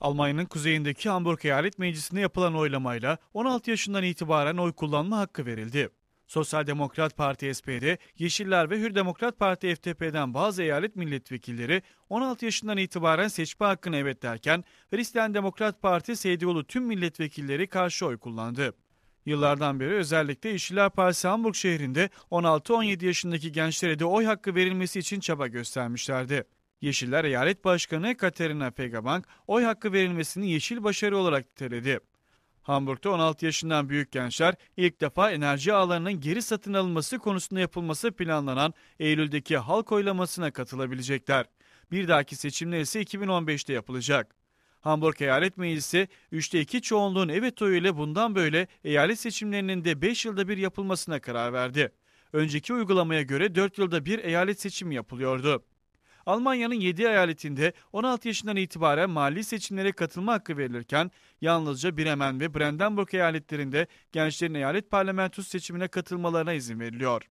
Almanya'nın kuzeyindeki Hamburg Eyalet Meclisi'nde yapılan oylamayla 16 yaşından itibaren oy kullanma hakkı verildi. Sosyal Demokrat Parti SPD, Yeşiller ve Hür Demokrat Parti FDP'den bazı eyalet milletvekilleri 16 yaşından itibaren seçme hakkını evet derken Hristiyan Demokrat Parti CDU'lu tüm milletvekilleri karşı oy kullandı. Yıllardan beri özellikle Yeşiller Partisi Hamburg şehrinde 16-17 yaşındaki gençlere de oy hakkı verilmesi için çaba göstermişlerdi. Yeşiller Eyalet Başkanı Katerina Pegabank oy hakkı verilmesini yeşil başarı olarak niteledi. Hamburg'da 16 yaşından büyük gençler ilk defa enerji ağlarının geri satın alınması konusunda yapılması planlanan Eylül'deki halk oylamasına katılabilecekler. Bir dahaki seçimler ise 2015'te yapılacak. Hamburg Eyalet Meclisi 3'te 2 çoğunluğun evet oyu ile bundan böyle eyalet seçimlerinin de 5 yılda bir yapılmasına karar verdi. Önceki uygulamaya göre 4 yılda bir eyalet seçimi yapılıyordu. Almanya'nın 7 eyaletinde 16 yaşından itibaren mali seçimlere katılma hakkı verilirken yalnızca Bremen ve Brandenburg eyaletlerinde gençlerin eyalet parlamentosu seçimine katılmalarına izin veriliyor.